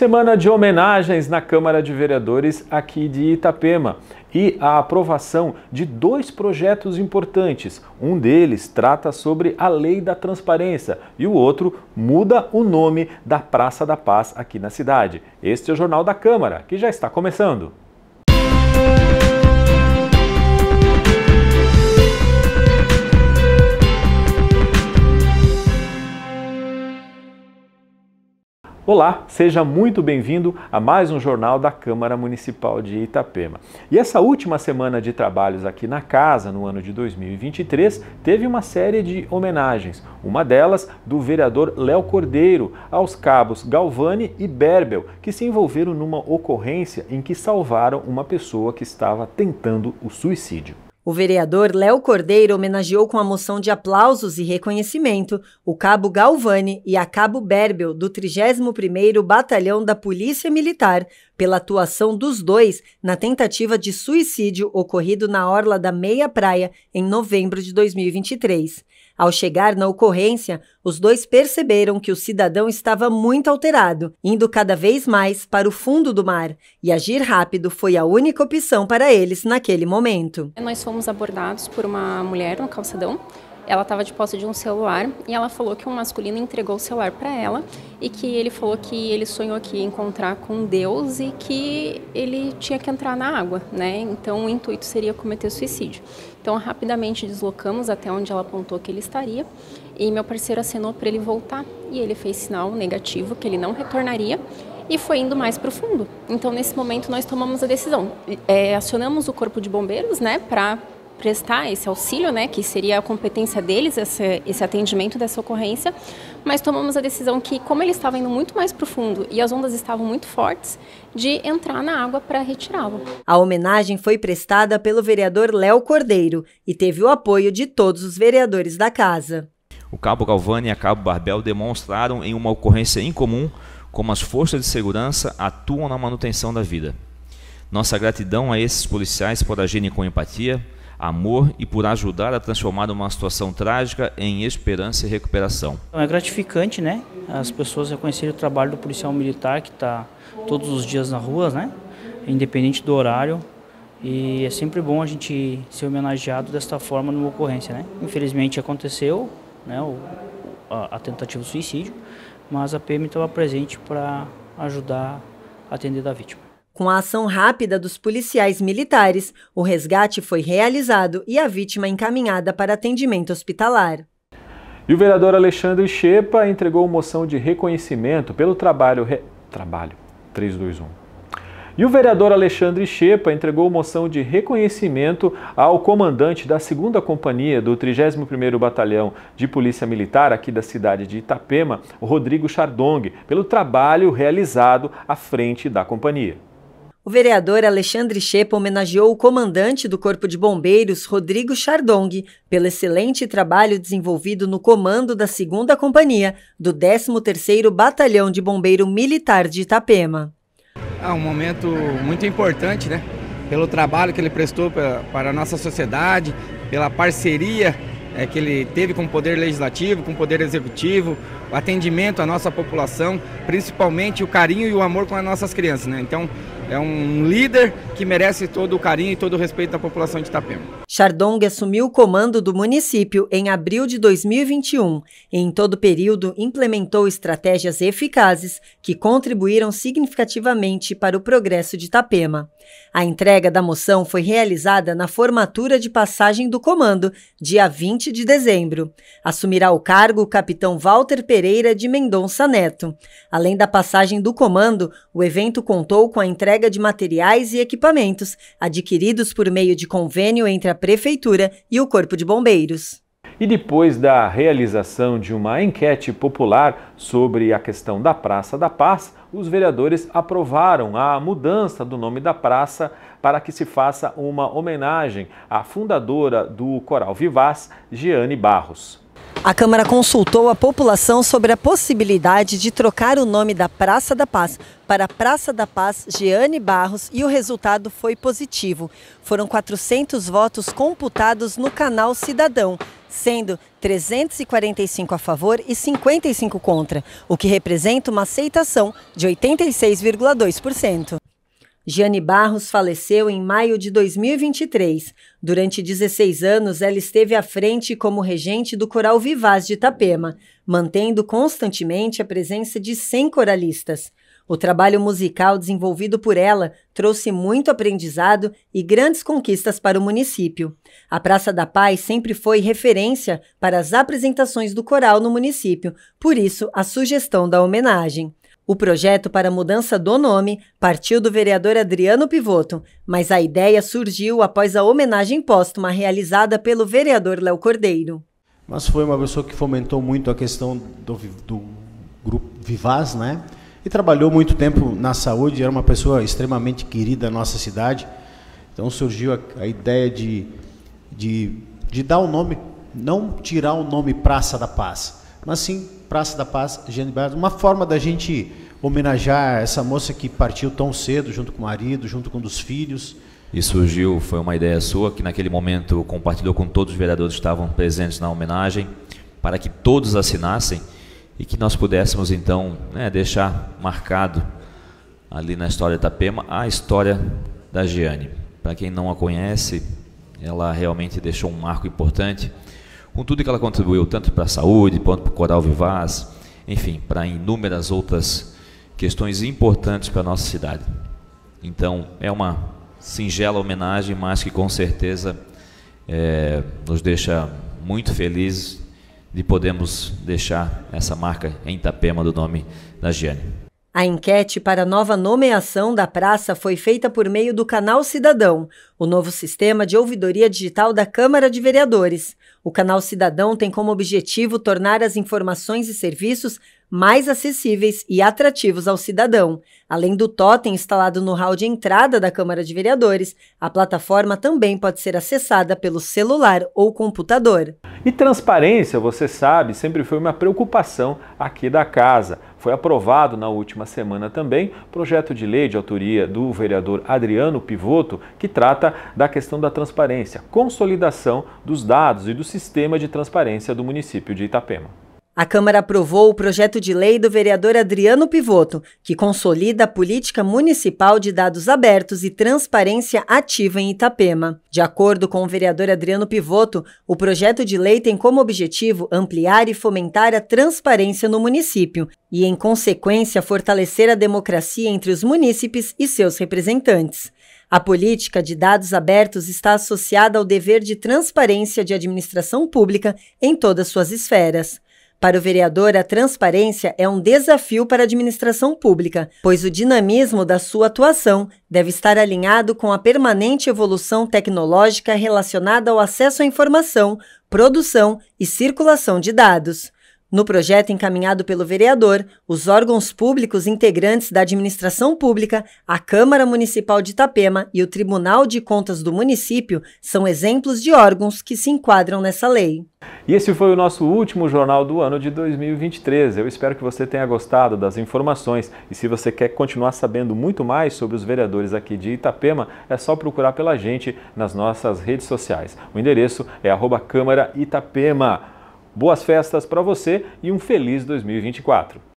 Semana de homenagens na Câmara de Vereadores aqui de Itapema e a aprovação de dois projetos importantes. Um deles trata sobre a lei da transparência e o outro muda o nome da Praça da Paz aqui na cidade. Este é o Jornal da Câmara, que já está começando. Olá, seja muito bem-vindo a mais um jornal da Câmara Municipal de Itapema. E essa última semana de trabalhos aqui na casa, no ano de 2023, teve uma série de homenagens. Uma delas do vereador Léo Cordeiro aos cabos Galvani e Berbel, que se envolveram numa ocorrência em que salvaram uma pessoa que estava tentando o suicídio. O vereador Léo Cordeiro homenageou com a moção de aplausos e reconhecimento o cabo Galvani e a cabo Berbel do 31º Batalhão da Polícia Militar pela atuação dos dois na tentativa de suicídio ocorrido na orla da Meia Praia em novembro de 2023. Ao chegar na ocorrência, os dois perceberam que o cidadão estava muito alterado, indo cada vez mais para o fundo do mar, e agir rápido foi a única opção para eles naquele momento. Nós fomos abordados por uma mulher no calçadão ela estava de posse de um celular e ela falou que um masculino entregou o celular para ela e que ele falou que ele sonhou que ia encontrar com Deus e que ele tinha que entrar na água, né? Então o intuito seria cometer suicídio. Então rapidamente deslocamos até onde ela apontou que ele estaria e meu parceiro acenou para ele voltar e ele fez sinal negativo que ele não retornaria e foi indo mais para o fundo. Então nesse momento nós tomamos a decisão, é, acionamos o corpo de bombeiros, né, para prestar esse auxílio, né, que seria a competência deles, esse, esse atendimento dessa ocorrência, mas tomamos a decisão que, como ele estava indo muito mais profundo e as ondas estavam muito fortes, de entrar na água para retirá-lo. A homenagem foi prestada pelo vereador Léo Cordeiro e teve o apoio de todos os vereadores da casa. O cabo Galvani e a cabo Barbel demonstraram em uma ocorrência incomum como as forças de segurança atuam na manutenção da vida. Nossa gratidão a esses policiais por agirem com empatia, amor e por ajudar a transformar uma situação trágica em esperança e recuperação. Então, é gratificante, né? As pessoas reconhecerem o trabalho do policial militar que está todos os dias na rua, né? Independente do horário. E é sempre bom a gente ser homenageado desta forma numa ocorrência, né? Infelizmente aconteceu, né? O, a, a tentativa de suicídio, mas a PM estava presente para ajudar a atender da vítima. Com a ação rápida dos policiais militares, o resgate foi realizado e a vítima encaminhada para atendimento hospitalar. E o vereador Alexandre Xepa entregou moção de reconhecimento pelo trabalho. Re... Trabalho 321. E o vereador Alexandre Xepa entregou moção de reconhecimento ao comandante da 2 Companhia do 31º Batalhão de Polícia Militar aqui da cidade de Itapema, Rodrigo Chardong, pelo trabalho realizado à frente da companhia. O vereador Alexandre Shepa homenageou o comandante do Corpo de Bombeiros, Rodrigo Chardong, pelo excelente trabalho desenvolvido no comando da 2 Companhia do 13º Batalhão de Bombeiro Militar de Itapema. É um momento muito importante, né? Pelo trabalho que ele prestou para a nossa sociedade, pela parceria é, que ele teve com o poder legislativo, com o poder executivo, o atendimento à nossa população, principalmente o carinho e o amor com as nossas crianças. Né? Então, é um líder que merece todo o carinho e todo o respeito da população de Itapema. Chardong assumiu o comando do município em abril de 2021 e, em todo o período, implementou estratégias eficazes que contribuíram significativamente para o progresso de Itapema. A entrega da moção foi realizada na formatura de passagem do comando, dia 20 de dezembro. Assumirá o cargo o capitão Walter Pereira de Mendonça Neto. Além da passagem do comando, o evento contou com a entrega de materiais e equipamentos adquiridos por meio de convênio entre a Prefeitura e o Corpo de Bombeiros. E depois da realização de uma enquete popular sobre a questão da Praça da Paz, os vereadores aprovaram a mudança do nome da praça para que se faça uma homenagem à fundadora do Coral Vivaz, Jeane Barros. A Câmara consultou a população sobre a possibilidade de trocar o nome da Praça da Paz para Praça da Paz Giane Barros e o resultado foi positivo. Foram 400 votos computados no canal Cidadão, sendo 345 a favor e 55 contra, o que representa uma aceitação de 86,2%. Giane Barros faleceu em maio de 2023. Durante 16 anos, ela esteve à frente como regente do Coral Vivaz de Itapema, mantendo constantemente a presença de 100 coralistas. O trabalho musical desenvolvido por ela trouxe muito aprendizado e grandes conquistas para o município. A Praça da Paz sempre foi referência para as apresentações do coral no município, por isso a sugestão da homenagem. O projeto para a mudança do nome partiu do vereador Adriano Pivoto, mas a ideia surgiu após a homenagem póstuma realizada pelo vereador Léo Cordeiro. Mas foi uma pessoa que fomentou muito a questão do, do grupo Vivaz, né? E trabalhou muito tempo na saúde, era uma pessoa extremamente querida da nossa cidade. Então surgiu a, a ideia de, de, de dar o nome, não tirar o nome Praça da Paz, mas sim Praça da Paz, Gênero Barros. Uma forma da gente homenagear essa moça que partiu tão cedo, junto com o marido, junto com um dos filhos. E surgiu, foi uma ideia sua, que naquele momento compartilhou com todos os vereadores que estavam presentes na homenagem, para que todos assinassem e que nós pudéssemos então né, deixar marcado ali na história de Itapema a história da Giane. Para quem não a conhece, ela realmente deixou um marco importante com tudo que ela contribuiu, tanto para a saúde, quanto para o Coral Vivaz, enfim, para inúmeras outras questões importantes para a nossa cidade. Então, é uma singela homenagem, mas que com certeza é, nos deixa muito felizes de podermos deixar essa marca em Itapema do nome da Giane. A enquete para a nova nomeação da praça foi feita por meio do Canal Cidadão, o novo sistema de ouvidoria digital da Câmara de Vereadores. O Canal Cidadão tem como objetivo tornar as informações e serviços mais acessíveis e atrativos ao cidadão. Além do totem instalado no hall de entrada da Câmara de Vereadores, a plataforma também pode ser acessada pelo celular ou computador. E transparência, você sabe, sempre foi uma preocupação aqui da casa. Foi aprovado na última semana também projeto de lei de autoria do vereador Adriano Pivoto, que trata da questão da transparência, consolidação dos dados e do sistema de transparência do município de Itapema. A Câmara aprovou o projeto de lei do vereador Adriano Pivoto, que consolida a política municipal de dados abertos e transparência ativa em Itapema. De acordo com o vereador Adriano Pivoto, o projeto de lei tem como objetivo ampliar e fomentar a transparência no município e, em consequência, fortalecer a democracia entre os munícipes e seus representantes. A política de dados abertos está associada ao dever de transparência de administração pública em todas suas esferas. Para o vereador, a transparência é um desafio para a administração pública, pois o dinamismo da sua atuação deve estar alinhado com a permanente evolução tecnológica relacionada ao acesso à informação, produção e circulação de dados. No projeto encaminhado pelo vereador, os órgãos públicos integrantes da administração pública, a Câmara Municipal de Itapema e o Tribunal de Contas do município são exemplos de órgãos que se enquadram nessa lei. E esse foi o nosso último jornal do ano de 2023. Eu espero que você tenha gostado das informações. E se você quer continuar sabendo muito mais sobre os vereadores aqui de Itapema, é só procurar pela gente nas nossas redes sociais. O endereço é arroba Câmara Itapema. Boas festas para você e um feliz 2024.